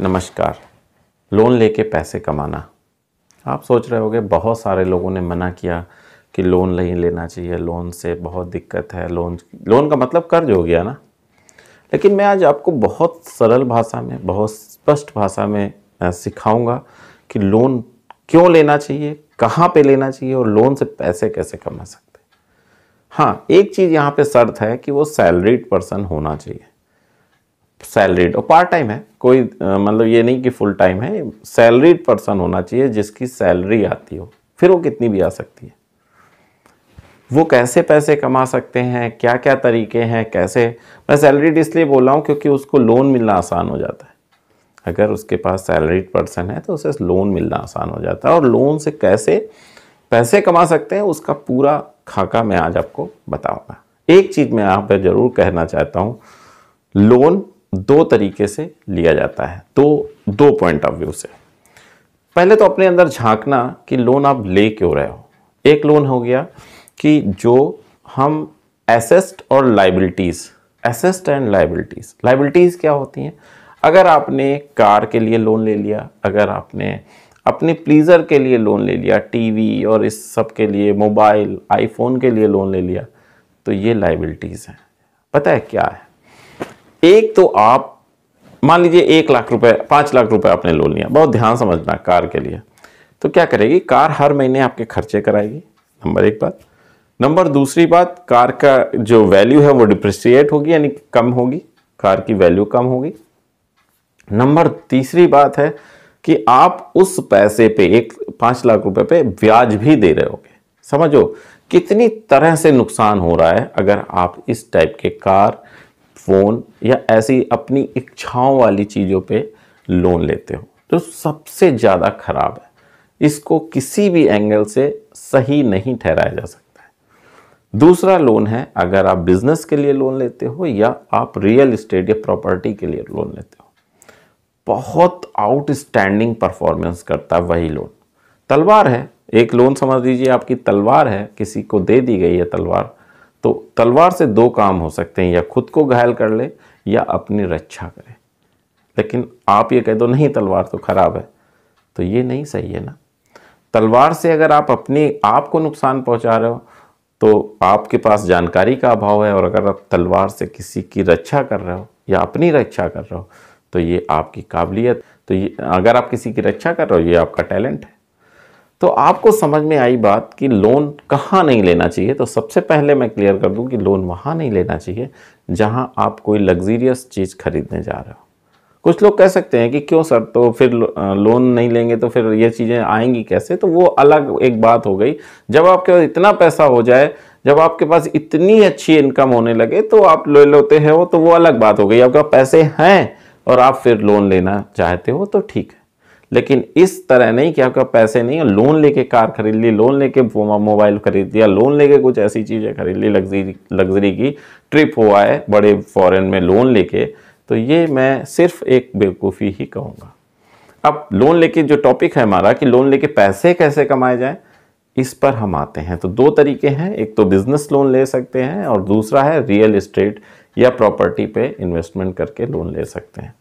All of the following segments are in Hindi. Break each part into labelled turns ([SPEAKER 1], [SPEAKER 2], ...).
[SPEAKER 1] नमस्कार लोन लेके पैसे कमाना आप सोच रहे होगे बहुत सारे लोगों ने मना किया कि लोन नहीं लेना चाहिए लोन से बहुत दिक्कत है लोन लोन का मतलब कर्ज हो गया ना लेकिन मैं आज आपको बहुत सरल भाषा में बहुत स्पष्ट भाषा में सिखाऊंगा कि लोन क्यों लेना चाहिए कहाँ पे लेना चाहिए और लोन से पैसे कैसे कमा सकते हाँ एक चीज़ यहाँ पे शर्त है कि वो सैलरीड पर्सन होना चाहिए सैलरीड और पार्ट टाइम है कोई मतलब ये नहीं कि फुल टाइम है सैलरीड पर्सन होना चाहिए जिसकी सैलरी आती हो फिर वो कितनी भी आ सकती है वो कैसे पैसे कमा सकते हैं क्या क्या तरीके हैं कैसे मैं सैलरीड इसलिए बोल रहा हूँ क्योंकि उसको लोन मिलना आसान हो जाता है अगर उसके पास सैलरीड पर्सन है तो उसे लोन मिलना आसान हो जाता है और लोन से कैसे पैसे कमा सकते हैं उसका पूरा खाका मैं आज आपको बताऊंगा एक चीज़ मैं यहाँ पर ज़रूर कहना चाहता हूँ लोन दो तरीके से लिया जाता है दो दो पॉइंट ऑफ व्यू से पहले तो अपने अंदर झांकना कि लोन आप ले क्यों रहे हो एक लोन हो गया कि जो हम एसेस्ट और liabilities assets and liabilities liabilities क्या होती हैं अगर आपने कार के लिए लोन ले लिया अगर आपने अपने प्लीज़र के लिए लोन ले लिया टीवी और इस सब के लिए मोबाइल आईफोन के लिए लोन ले लिया तो ये लाइबिलिटीज़ हैं पता है क्या है एक तो आप मान लीजिए एक लाख रुपए पांच लाख रुपए आपने लोन लिया बहुत ध्यान समझना कार के लिए तो क्या करेगी कार हर महीने आपके खर्चे कराएगी नंबर एक बात नंबर दूसरी बात कार का जो वैल्यू है वो डिप्रिसिएट होगी यानी कम होगी कार की वैल्यू कम होगी नंबर तीसरी बात है कि आप उस पैसे पे एक पांच लाख रुपए पे ब्याज भी दे रहे होगे समझो कितनी तरह से नुकसान हो रहा है अगर आप इस टाइप के कार फ़ोन या ऐसी अपनी इच्छाओं वाली चीज़ों पे लोन लेते हो तो सबसे ज़्यादा ख़राब है इसको किसी भी एंगल से सही नहीं ठहराया जा सकता है दूसरा लोन है अगर आप बिजनेस के लिए लोन लेते हो या आप रियल इस्टेट या प्रॉपर्टी के लिए लोन लेते हो बहुत आउटस्टैंडिंग परफॉर्मेंस करता है वही लोन तलवार है एक लोन समझ लीजिए आपकी तलवार है किसी को दे दी गई है तलवार तो तलवार से दो काम हो सकते हैं या खुद को घायल कर ले या अपनी रक्षा करे लेकिन आप ये कह दो नहीं तलवार तो खराब है तो ये नहीं सही है ना तलवार से अगर आप अपने आप को नुकसान पहुंचा रहे हो तो आपके पास जानकारी का अभाव है और अगर आप तलवार से किसी की रक्षा कर रहे हो या अपनी रक्षा कर रहे हो तो ये आपकी काबिलियत तो ये अगर आप किसी की रक्षा कर रहे हो ये आपका टैलेंट है तो आपको समझ में आई बात कि लोन कहाँ नहीं लेना चाहिए तो सबसे पहले मैं क्लियर कर दूं कि लोन वहाँ नहीं लेना चाहिए जहाँ आप कोई लग्जीरियस चीज़ खरीदने जा रहे हो कुछ लोग कह सकते हैं कि क्यों सर तो फिर लोन नहीं लेंगे तो फिर ये चीज़ें आएंगी कैसे तो वो अलग एक बात हो गई जब आपके पास इतना पैसा हो जाए जब आपके पास इतनी अच्छी इनकम होने लगे तो आप ले लेते हैं वो तो वो अलग बात हो गई आपके पास पैसे हैं और आप फिर लोन लेना चाहते हो तो ठीक है लेकिन इस तरह नहीं कि आपका पैसे नहीं है लोन लेके कार खरीद ली लोन लेके मोबाइल खरीद लिया लोन लेके कुछ ऐसी चीज़ें खरीद ली लग्जरी लग्जरी की ट्रिप हुआ है बड़े फॉरेन में लोन लेके तो ये मैं सिर्फ एक बेवकूफ़ी ही कहूँगा अब लोन लेके जो टॉपिक है हमारा कि लोन लेके पैसे कैसे कमाए जाएँ इस पर हम आते हैं तो दो तरीके हैं एक तो बिज़नेस लोन ले सकते हैं और दूसरा है रियल इस्टेट या प्रॉपर्टी पे इन्वेस्टमेंट करके लोन ले सकते हैं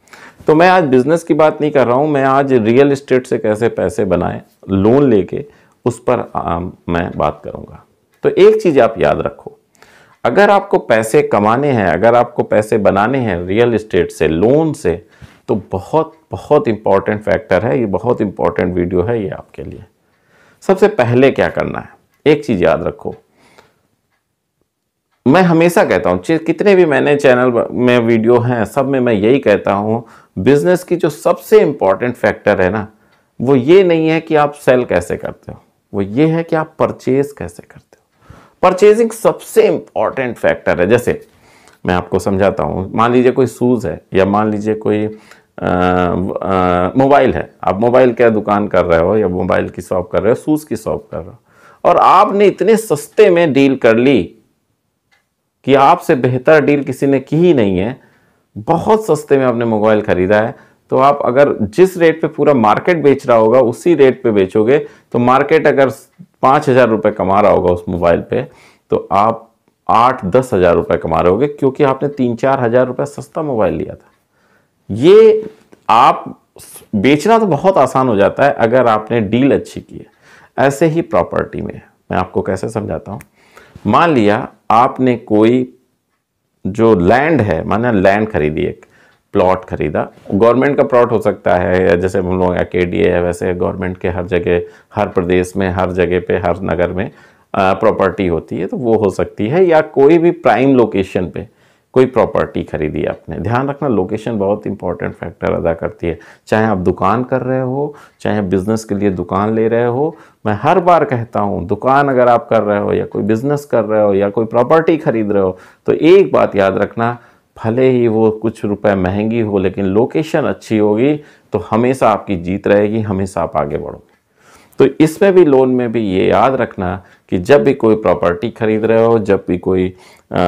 [SPEAKER 1] तो मैं आज बिजनेस की बात नहीं कर रहा हूँ मैं आज रियल इस्टेट से कैसे पैसे बनाएं लोन लेके उस पर मैं बात करूँगा तो एक चीज़ आप याद रखो अगर आपको पैसे कमाने हैं अगर आपको पैसे बनाने हैं रियल इस्टेट से लोन से तो बहुत बहुत इम्पॉर्टेंट फैक्टर है ये बहुत इम्पॉर्टेंट वीडियो है ये आपके लिए सबसे पहले क्या करना है एक चीज़ याद रखो मैं हमेशा कहता हूँ कितने भी मैंने चैनल में वीडियो हैं सब में मैं यही कहता हूँ बिजनेस की जो सबसे इम्पॉर्टेंट फैक्टर है ना वो ये नहीं है कि आप सेल कैसे करते हो वो ये है कि आप परचेज कैसे करते हो परचेजिंग सबसे इम्पॉर्टेंट फैक्टर है जैसे मैं आपको समझाता हूँ मान लीजिए कोई शूज़ है या मान लीजिए कोई मोबाइल है आप मोबाइल क्या दुकान कर रहे हो या मोबाइल की शॉप कर रहे हो शूज़ की शॉप कर रहे हो और आपने इतने सस्ते में डील कर ली कि आपसे बेहतर डील किसी ने की ही नहीं है बहुत सस्ते में आपने मोबाइल ख़रीदा है तो आप अगर जिस रेट पे पूरा मार्केट बेच रहा होगा उसी रेट पे बेचोगे तो मार्केट अगर पाँच हज़ार रुपये कमा रहा होगा उस मोबाइल पे तो आप आठ दस हज़ार रुपये कमा रहे होगे क्योंकि आपने तीन चार हज़ार रुपये सस्ता मोबाइल लिया था ये आप बेचना तो बहुत आसान हो जाता है अगर आपने डील अच्छी की है ऐसे ही प्रॉपर्टी में मैं आपको कैसे समझाता हूँ मान लिया आपने कोई जो लैंड है माना लैंड खरीदी एक प्लॉट खरीदा गवर्नमेंट का प्लॉट हो सकता है जैसे हम लोग के डी है वैसे गवर्नमेंट के हर जगह हर प्रदेश में हर जगह पे हर नगर में प्रॉपर्टी होती है तो वो हो सकती है या कोई भी प्राइम लोकेशन पे कोई प्रॉपर्टी खरीदी आपने ध्यान रखना लोकेशन बहुत इंपॉर्टेंट फैक्टर अदा करती है चाहे आप दुकान कर रहे हो चाहे आप बिज़नेस के लिए दुकान ले रहे हो मैं हर बार कहता हूँ दुकान अगर आप कर रहे हो या कोई बिज़नेस कर रहे हो या कोई प्रॉपर्टी खरीद रहे हो तो एक बात याद रखना भले ही वो कुछ रुपए महंगी हो लेकिन लोकेशन अच्छी होगी तो हमेशा आपकी जीत रहेगी हमेशा आप आगे बढ़ोगे तो इसमें भी लोन में भी ये याद रखना कि जब भी कोई प्रॉपर्टी खरीद रहे हो जब भी कोई आ,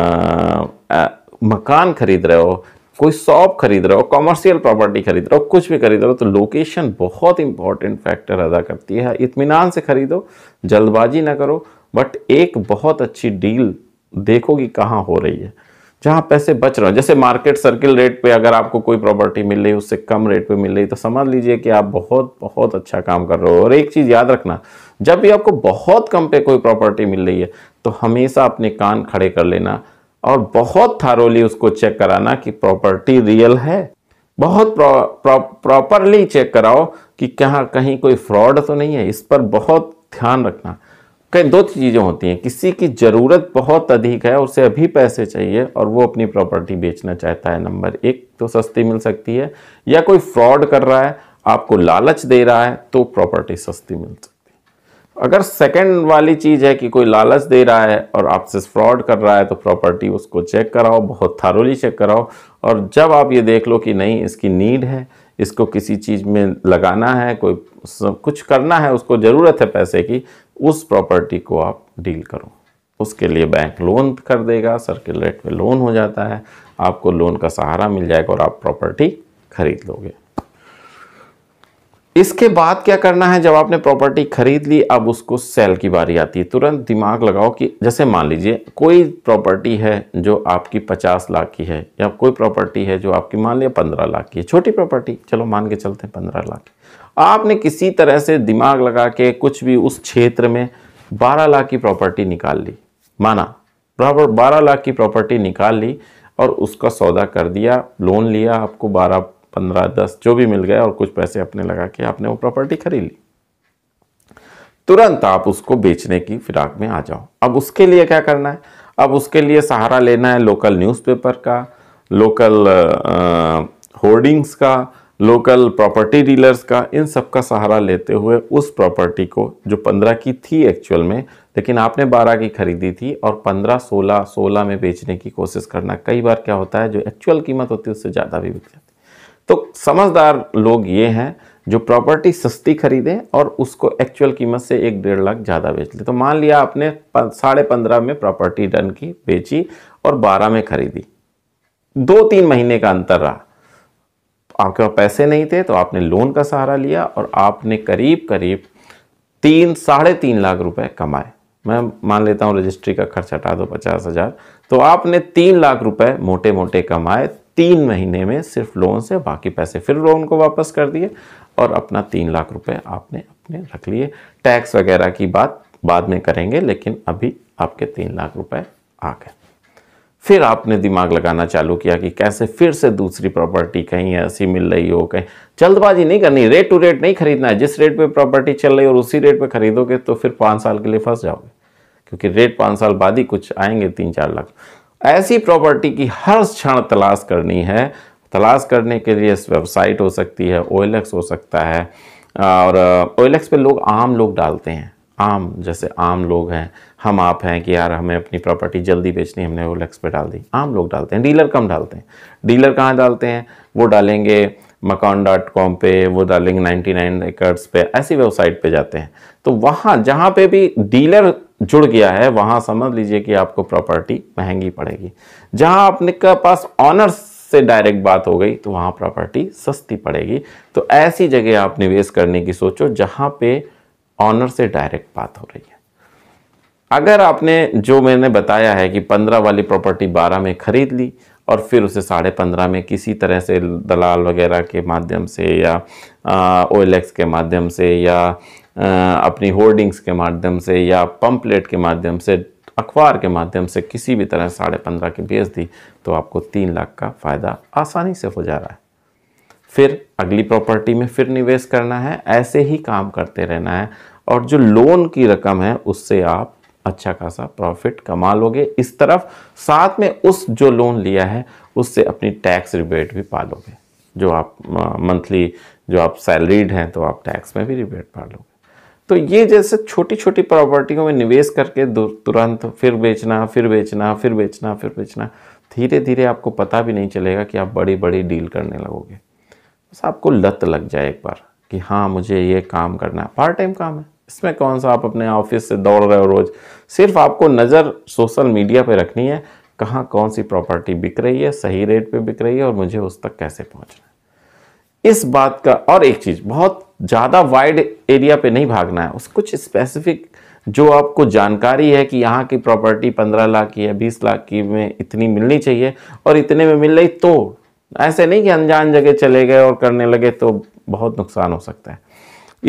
[SPEAKER 1] आ, मकान खरीद रहे हो कोई शॉप खरीद रहे हो कॉमर्शियल प्रॉपर्टी खरीद रहे हो कुछ भी खरीद रहे हो तो लोकेशन बहुत इंपॉर्टेंट फैक्टर अदा करती है इतमान से खरीदो जल्दबाजी ना करो बट एक बहुत अच्छी डील देखो कि कहाँ हो रही है जहाँ पैसे बच रहे हो जैसे मार्केट सर्किल रेट पे अगर आपको कोई प्रॉपर्टी मिल रही है उससे कम रेट पे मिल रही तो समझ लीजिए कि आप बहुत बहुत अच्छा काम कर रहे हो और एक चीज़ याद रखना जब भी आपको बहुत कम पे कोई प्रॉपर्टी मिल रही है तो हमेशा अपने कान खड़े कर लेना और बहुत थारोली उसको चेक कराना कि प्रॉपर्टी रियल है बहुत प्रॉपरली चेक कराओ कि कहाँ कहीं कोई फ्रॉड तो नहीं है इस पर बहुत ध्यान रखना कई दो चीज़ें होती हैं किसी की ज़रूरत बहुत अधिक है उसे अभी पैसे चाहिए और वो अपनी प्रॉपर्टी बेचना चाहता है नंबर एक तो सस्ती मिल सकती है या कोई फ्रॉड कर रहा है आपको लालच दे रहा है तो प्रॉपर्टी सस्ती मिल सकती है अगर सेकंड वाली चीज़ है कि कोई लालच दे रहा है और आपसे फ्रॉड कर रहा है तो प्रॉपर्टी उसको चेक कराओ बहुत थारोली चेक कराओ और जब आप ये देख लो कि नहीं इसकी नीड है इसको किसी चीज़ में लगाना है कोई कुछ करना है उसको ज़रूरत है पैसे की उस प्रॉपर्टी को आप डील करो उसके लिए बैंक लोन कर देगा सर्किल रेट पर लोन हो जाता है आपको लोन का सहारा मिल जाएगा और आप प्रॉपर्टी खरीद लोगे इसके बाद क्या करना है जब आपने प्रॉपर्टी खरीद ली अब उसको सेल की बारी आती है तुरंत दिमाग लगाओ कि जैसे मान लीजिए कोई प्रॉपर्टी है जो आपकी 50 लाख की है या कोई प्रॉपर्टी है जो आपकी मान लिया 15 लाख की है छोटी प्रॉपर्टी चलो मान के चलते हैं 15 लाख आपने किसी तरह से दिमाग लगा के कुछ भी उस क्षेत्र में बारह लाख की प्रॉपर्टी निकाल ली माना बराबर बारह लाख की प्रॉपर्टी निकाल ली और उसका सौदा कर दिया लोन लिया आपको बारह पंद्रह दस जो भी मिल गया और कुछ पैसे अपने लगा के आपने वो प्रॉपर्टी खरीद ली तुरंत आप उसको बेचने की फिराक में आ जाओ अब उसके लिए क्या करना है अब उसके लिए सहारा लेना है लोकल न्यूज़पेपर का लोकल होर्डिंग्स का लोकल प्रॉपर्टी डीलर्स का इन सब का सहारा लेते हुए उस प्रॉपर्टी को जो पंद्रह की थी एक्चुअल में लेकिन आपने बारह की खरीदी थी और पंद्रह सोलह सोलह में बेचने की कोशिश करना कई बार क्या होता है जो एक्चुअल कीमत होती है उससे ज़्यादा भी बिक जाती है तो समझदार लोग ये हैं जो प्रॉपर्टी सस्ती खरीदे और उसको एक्चुअल कीमत से एक डेढ़ लाख ज़्यादा बेच ले तो मान लिया आपने साढ़े पंद्रह में प्रॉपर्टी डन की बेची और बारह में खरीदी दो तीन महीने का अंतर रहा आपके पास पैसे नहीं थे तो आपने लोन का सहारा लिया और आपने करीब करीब तीन साढ़े तीन लाख रुपए कमाए मैं मान लेता हूँ रजिस्ट्री का खर्च हटा दो पचास हज़ार तो आपने तीन लाख रुपए मोटे मोटे कमाए तीन महीने में सिर्फ लोन से बाकी पैसे फिर लोन को वापस कर दिए और अपना तीन लाख रुपए आपने अपने रख लिए टैक्स वगैरह की बात बाद में करेंगे लेकिन अभी आपके तीन लाख रुपए आ गए फिर आपने दिमाग लगाना चालू किया कि कैसे फिर से दूसरी प्रॉपर्टी कहीं ऐसी मिल रही हो कहीं जल्दबाजी नहीं करनी रेट टू रेट नहीं खरीदना है जिस रेट पे प्रॉपर्टी चल रही है और उसी रेट पे खरीदोगे तो फिर पाँच साल के लिए फंस जाओगे क्योंकि रेट पाँच साल बाद ही कुछ आएंगे तीन चार लाख ऐसी प्रॉपर्टी की हर क्षण तलाश करनी है तलाश करने के लिए वेबसाइट हो सकती है ओ हो सकता है और ओ uh, पे लोग आम लोग डालते हैं आम जैसे आम लोग हैं हम आप हैं कि यार हमें अपनी प्रॉपर्टी जल्दी बेचनी हमने ओ पे डाल दी आम लोग डालते हैं डीलर कम डालते हैं डीलर कहाँ डालते हैं वो डालेंगे मकान डॉट कॉम पर वो डालेंगे नाइन्टी नाइन एकर्स पे ऐसी वेबसाइट पे जाते हैं तो वहाँ जहाँ पे भी डीलर जुड़ गया है वहाँ समझ लीजिए कि आपको प्रॉपर्टी महंगी पड़ेगी जहाँ आपने का पास ऑनर्स से डायरेक्ट बात हो गई तो वहाँ प्रॉपर्टी सस्ती पड़ेगी तो ऐसी जगह आप निवेश करने की सोचो जहाँ पे ऑनर से डायरेक्ट बात हो रही है अगर आपने जो मैंने बताया है कि पंद्रह वाली प्रॉपर्टी बारह में खरीद ली और फिर उसे साढ़े पंद्रह में किसी तरह से दलाल वगैरह के माध्यम से या ओ के माध्यम से या अपनी होर्डिंग्स के माध्यम से या पम्पलेट के माध्यम से अखबार के माध्यम से किसी भी तरह साढ़े पंद्रह की बेच दी तो आपको तीन लाख का फ़ायदा आसानी से हो जा रहा है फिर अगली प्रॉपर्टी में फिर निवेश करना है ऐसे ही काम करते रहना है और जो लोन की रकम है उससे आप अच्छा खासा प्रॉफिट कमा लोगे इस तरफ साथ में उस जो लोन लिया है उससे अपनी टैक्स रिबेट भी पा लोगे जो आप मंथली जो आप सैलरीड हैं तो आप टैक्स में भी रिबेट पा तो ये जैसे छोटी छोटी प्रॉपर्टियों में निवेश करके तुरंत फिर बेचना फिर बेचना फिर बेचना फिर बेचना धीरे धीरे आपको पता भी नहीं चलेगा कि आप बड़ी बड़ी डील करने लगोगे बस आपको लत लग जाए एक बार कि हाँ मुझे ये काम करना है पार्ट टाइम काम है इसमें कौन सा आप अपने ऑफिस से दौड़ रहे हो रोज सिर्फ आपको नज़र सोशल मीडिया पर रखनी है कहाँ कौन सी प्रॉपर्टी बिक रही है सही रेट पर बिक रही है और मुझे उस तक कैसे पहुँचना है इस बात का और एक चीज़ बहुत ज़्यादा वाइड एरिया पे नहीं भागना है उस कुछ स्पेसिफिक जो आपको जानकारी है कि यहाँ की प्रॉपर्टी पंद्रह लाख की है बीस लाख की में इतनी मिलनी चाहिए और इतने में मिल रही तो ऐसे नहीं कि अनजान जगह चले गए और करने लगे तो बहुत नुकसान हो सकता है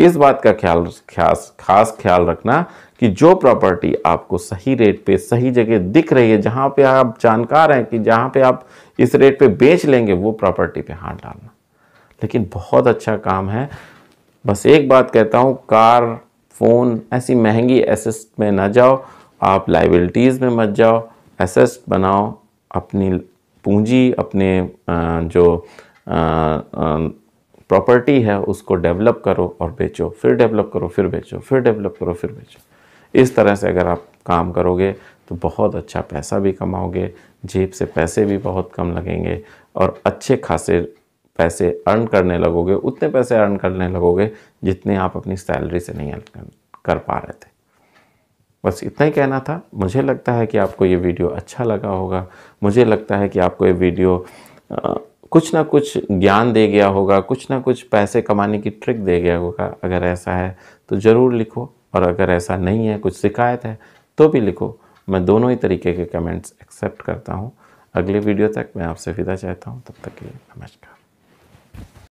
[SPEAKER 1] इस बात का ख्याल खास खास ख्याल रखना कि जो प्रॉपर्टी आपको सही रेट पे सही जगह दिख रही है जहाँ पे आप जानकार हैं कि जहाँ पे आप इस रेट पे बेच लेंगे वो प्रॉपर्टी पे हाथ डालना लेकिन बहुत अच्छा काम है बस एक बात कहता हूँ कार फ़ोन ऐसी महंगी एसेस्ट में ना जाओ आप लाइबिलिटीज़ में मत जाओ एसेस्ट बनाओ अपनी पूंजी अपने जो प्रॉपर्टी है उसको डेवलप करो और बेचो फिर डेवलप करो फिर बेचो फिर डेवलप करो फिर बेचो इस तरह से अगर आप काम करोगे तो बहुत अच्छा पैसा भी कमाओगे जेब से पैसे भी बहुत कम लगेंगे और अच्छे खासे पैसे अर्न करने लगोगे उतने पैसे अर्न करने लगोगे जितने आप अपनी सैलरी से नहीं अर्न कर पा रहे थे बस इतना ही कहना था मुझे लगता है कि आपको ये वीडियो अच्छा लगा होगा मुझे लगता है कि आपको ये वीडियो आ, कुछ ना कुछ ज्ञान दे गया होगा कुछ ना कुछ पैसे कमाने की ट्रिक दे गया होगा अगर ऐसा है तो ज़रूर लिखो और अगर ऐसा नहीं है कुछ शिकायत है तो भी लिखो मैं दोनों ही तरीके के कमेंट्स एक्सेप्ट करता हूँ अगले वीडियो तक मैं आपसे विदा चाहता हूँ तब तक के लिए नमस्कार